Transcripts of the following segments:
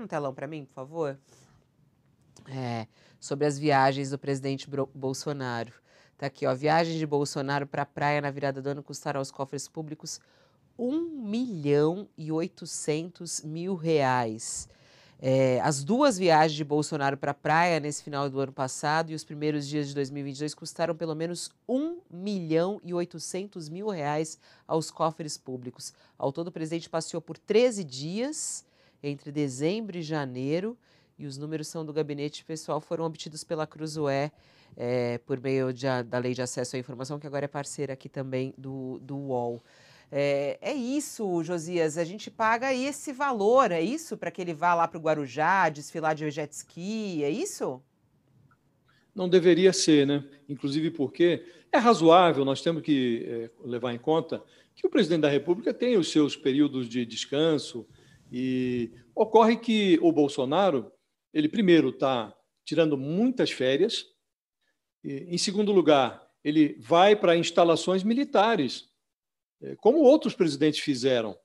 um telão para mim, por favor? É, sobre as viagens do presidente Bolsonaro. Tá aqui, ó. Viagens de Bolsonaro para a praia na virada do ano custaram aos cofres públicos 1 milhão e 800 mil reais. É, as duas viagens de Bolsonaro para a praia nesse final do ano passado e os primeiros dias de 2022 custaram pelo menos 1 milhão e 800 mil reais aos cofres públicos. Ao todo, o presidente passeou por 13 dias entre dezembro e janeiro, e os números são do gabinete pessoal, foram obtidos pela Cruzoé é, por meio de, da Lei de Acesso à Informação, que agora é parceira aqui também do, do UOL. É, é, isso, Josias. A gente paga esse valor, é isso? Para que ele vá lá para o Guarujá, desfilar de jet ski, é isso? Não deveria ser, né? Inclusive porque é razoável, nós temos que é, levar em conta que o presidente da República tem os seus períodos de descanso, e ocorre que o Bolsonaro, ele primeiro está tirando muitas férias, e, em segundo lugar, ele vai para instalações militares, é, como outros presidentes fizeram.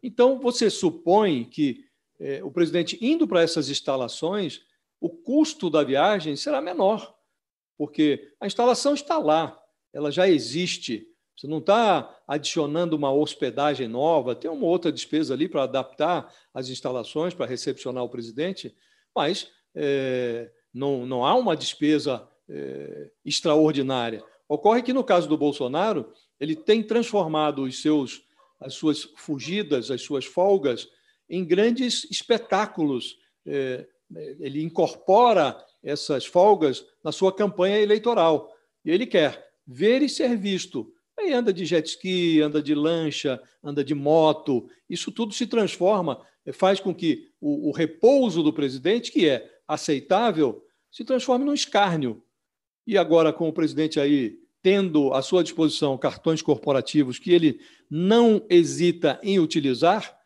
Então, você supõe que é, o presidente indo para essas instalações, o custo da viagem será menor, porque a instalação está lá, ela já existe, você não está adicionando uma hospedagem nova, tem uma outra despesa ali para adaptar as instalações para recepcionar o presidente, mas é, não, não há uma despesa é, extraordinária. Ocorre que, no caso do Bolsonaro, ele tem transformado os seus, as suas fugidas, as suas folgas, em grandes espetáculos. É, ele incorpora essas folgas na sua campanha eleitoral. E ele quer ver e ser visto Aí anda de jet ski, anda de lancha, anda de moto. Isso tudo se transforma, eh, faz com que o, o repouso do presidente, que é aceitável, se transforme num escárnio. E agora, com o presidente aí tendo à sua disposição cartões corporativos que ele não hesita em utilizar,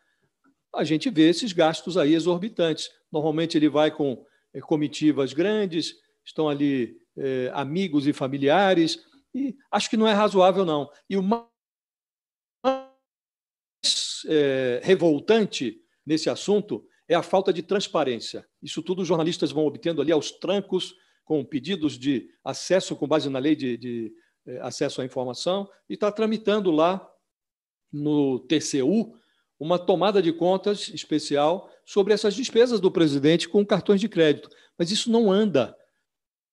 a gente vê esses gastos aí exorbitantes. Normalmente ele vai com eh, comitivas grandes, estão ali eh, amigos e familiares, e acho que não é razoável, não. E o mais é, revoltante nesse assunto é a falta de transparência. Isso tudo os jornalistas vão obtendo ali aos trancos, com pedidos de acesso com base na lei de, de é, acesso à informação, e está tramitando lá no TCU uma tomada de contas especial sobre essas despesas do presidente com cartões de crédito. Mas isso não anda.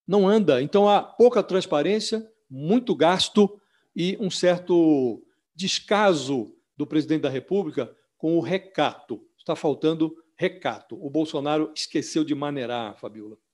Não anda. Então há pouca transparência, muito gasto e um certo descaso do presidente da República com o recato. Está faltando recato. O Bolsonaro esqueceu de maneirar, Fabiola.